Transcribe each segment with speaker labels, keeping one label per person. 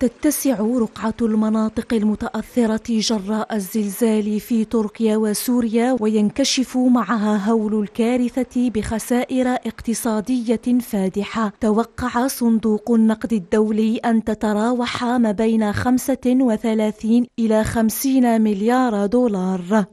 Speaker 1: تتسع رقعة المناطق المتأثرة جراء الزلزال في تركيا وسوريا وينكشف معها هول الكارثة بخسائر اقتصادية فادحة توقع صندوق النقد الدولي أن تتراوح ما بين 35 إلى 50 مليار دولار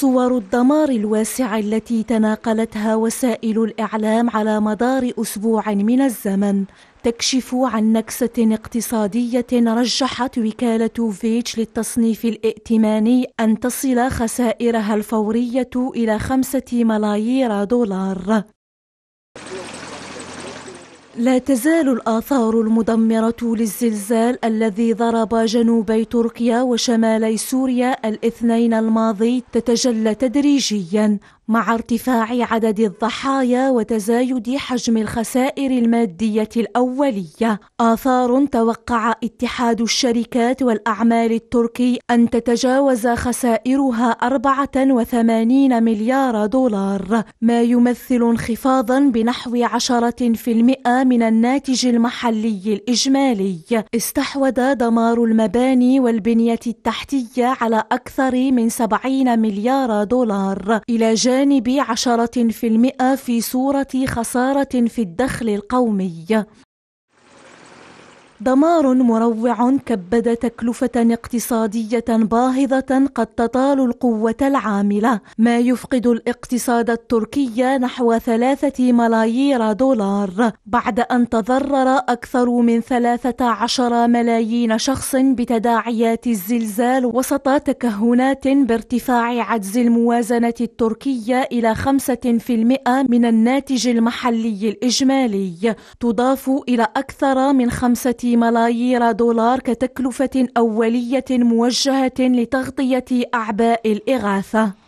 Speaker 1: صور الدمار الواسع التي تناقلتها وسائل الإعلام على مدار أسبوع من الزمن تكشف عن نكسة اقتصادية رجحت وكالة فيتش للتصنيف الائتماني أن تصل خسائرها الفورية إلى خمسة ملايير دولار لا تزال الآثار المدمرة للزلزال الذي ضرب جنوبي تركيا وشمالي سوريا الاثنين الماضي تتجلى تدريجيا مع ارتفاع عدد الضحايا وتزايد حجم الخسائر المادية الأولية آثار توقع اتحاد الشركات والأعمال التركي أن تتجاوز خسائرها 84 مليار دولار ما يمثل انخفاضا بنحو 10% من الناتج المحلي الإجمالي استحوذ دمار المباني والبنية التحتية على أكثر من 70 مليار دولار إلى جانب بجانب عشرة في المئة في صورة خسارة في الدخل القومي دمار مروع كبد تكلفة اقتصادية باهظة قد تطال القوة العاملة ما يفقد الاقتصاد التركي نحو ثلاثة ملايير دولار بعد أن تضرر أكثر من ثلاثة عشر ملايين شخص بتداعيات الزلزال وسط تكهنات بارتفاع عجز الموازنة التركية إلى خمسة في المئة من الناتج المحلي الإجمالي تضاف إلى أكثر من خمسة ملايير دولار كتكلفة أولية موجهة لتغطية أعباء الإغاثة